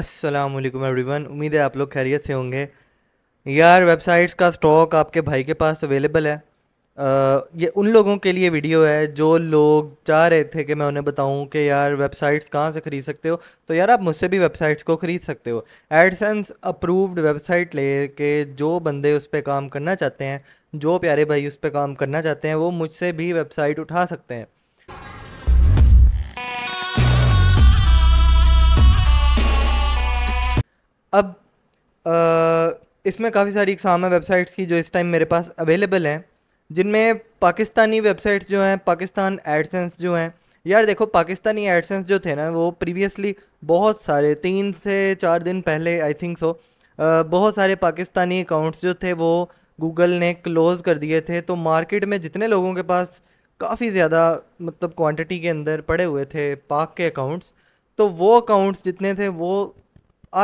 अस्सलाम वालेकुम एवरीवन उम्मीद है आप लोग खैरियत से होंगे यार वेबसाइट्स का स्टॉक आपके भाई के पास अवेलेबल है आ, ये उन लोगों के लिए वीडियो है जो लोग चाह रहे थे कि मैं उन्हें बताऊं कि यार वेबसाइट्स कहाँ से ख़रीद सकते हो तो यार आप मुझसे भी वेबसाइट्स को ख़रीद सकते हो एडसेंस अप्रूव्ड वेबसाइट ले के जो बंदे उस पर काम करना चाहते हैं जो प्यारे भाई उस पर काम करना चाहते हैं वो मुझसे भी वेबसाइट उठा सकते हैं अब इसमें काफ़ी सारी एग्ज़ाम है वेबसाइट्स की जो इस टाइम मेरे पास अवेलेबल हैं जिनमें पाकिस्तानी वेबसाइट्स जो हैं पाकिस्तान एडसेंस जो हैं यार देखो पाकिस्तानी एडसेंस जो थे ना वो प्रीवियसली बहुत सारे तीन से चार दिन पहले आई थिंक सो बहुत सारे पाकिस्तानी अकाउंट्स जो थे वो गूगल ने क्लोज़ कर दिए थे तो मार्केट में जितने लोगों के पास काफ़ी ज़्यादा मतलब क्वांटिटी के अंदर पड़े हुए थे पाक के अकाउंट्स तो वो अकाउंट्स जितने थे वो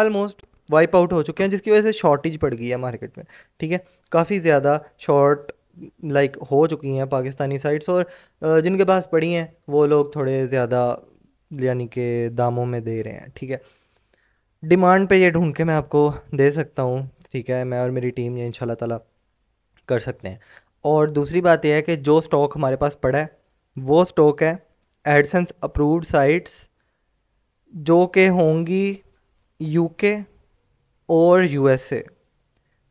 आलमोस्ट वाइप आउट हो चुके हैं जिसकी वजह से शॉर्टेज पड़ गई है मार्केट में ठीक है काफ़ी ज़्यादा शॉर्ट लाइक हो चुकी हैं पाकिस्तानी साइट्स और जिनके पास पड़ी हैं वो लोग थोड़े ज़्यादा यानी कि दामों में दे रहे हैं ठीक है डिमांड पे ये ढूंढ के मैं आपको दे सकता हूँ ठीक है मैं और मेरी टीम ये इंशाल्लाह ताला कर सकते हैं और दूसरी बात यह है कि जो स्टॉक हमारे पास पड़ा है वो स्टॉक है एडसेंस अप्रूव्ड साइट्स जो के होंगी यूके और यूएसए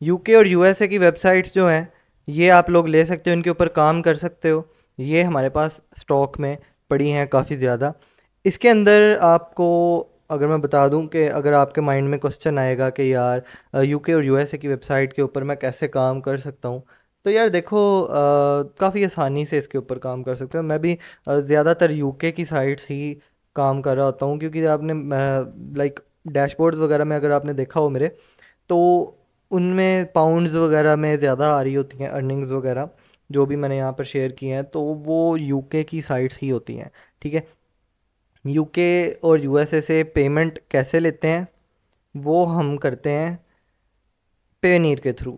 यूके और यूएसए की वेबसाइट्स जो हैं ये आप लोग ले सकते हो इनके ऊपर काम कर सकते हो ये हमारे पास स्टॉक में पड़ी हैं काफ़ी ज़्यादा इसके अंदर आपको अगर मैं बता दूं कि अगर आपके माइंड में क्वेश्चन आएगा कि यार यूके और यूएसए की वेबसाइट के ऊपर मैं कैसे काम कर सकता हूँ तो यार देखो काफ़ी आसानी से इसके ऊपर काम कर सकते हो मैं भी ज़्यादातर यूके की साइट्स ही काम कर रहा होता हूँ क्योंकि आपने लाइक डैशबोर्ड्स वगैरह में अगर आपने देखा हो मेरे तो उनमें पाउंड्स वगैरह में ज़्यादा आ रही होती हैं अर्निंग्स वगैरह जो भी मैंने यहाँ पर शेयर किए हैं तो वो यूके की साइट्स ही होती हैं ठीक है यूके और यूएसए से पेमेंट कैसे लेते हैं वो हम करते हैं नीर के थ्रू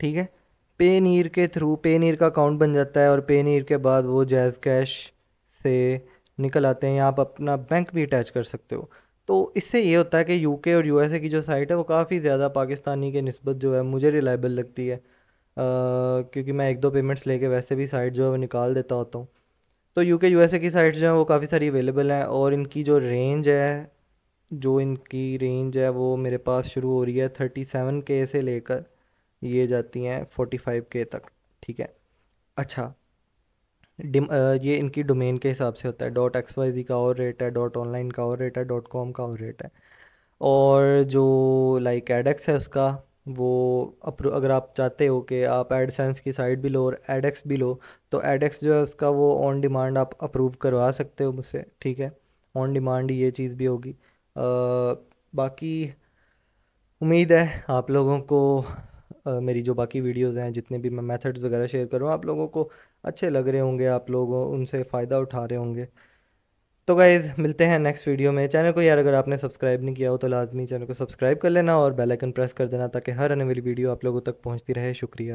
ठीक है नीर के थ्रू नीर का अकाउंट बन जाता है और नीर के बाद वो जैज़ कैश से निकल आते हैं आप अपना बैंक भी अटैच कर सकते हो तो इससे ये होता है कि यूके और यूएसए की जो साइट है वो काफ़ी ज़्यादा पाकिस्तानी के नस्बत जो है मुझे रिलायबल लगती है आ, क्योंकि मैं एक दो पेमेंट्स लेके वैसे भी साइट जो है वो निकाल देता होता हूँ तो यूके यूएसए की साइट्स जो हैं वो काफ़ी सारी अवेलेबल हैं और इनकी जो रेंज है जो इनकी रेंज है वो मेरे पास शुरू हो रही है थर्टी सेवन के से लेकर ये जाती हैं फोर्टी फाइव के तक ठीक है अच्छा डिम ये इनकी डोमेन के हिसाब से होता है डॉट एक्स वाई जी का और रेट है डॉट ऑनलाइन का और रेट है डॉट कॉम का और रेट है और जो लाइक एडेक्स है उसका वो अगर आप चाहते हो कि आप एडसेंस की साइट भी लो और एडेक्स भी लो तो एडेक्स जो है उसका वो ऑन डिमांड आप अप्रूव करवा सकते हो मुझसे ठीक है ऑन डिमांड ये चीज़ भी होगी बाकी उम्मीद है आप लोगों को मेरी जो बाकी वीडियोस हैं जितने भी मैं मेथड्स वगैरह शेयर करूँ आप लोगों को अच्छे लग रहे होंगे आप लोग उनसे फ़ायदा उठा रहे होंगे तो गाइज़ मिलते हैं नेक्स्ट वीडियो में चैनल को यार अगर आपने सब्सक्राइब नहीं किया हो तो लाजमी चैनल को सब्सक्राइब कर लेना और बेल आइकन प्रेस कर देना ताकि हर आने वाली वीडियो आप लोगों तक पहुंचती रहे शुक्रिया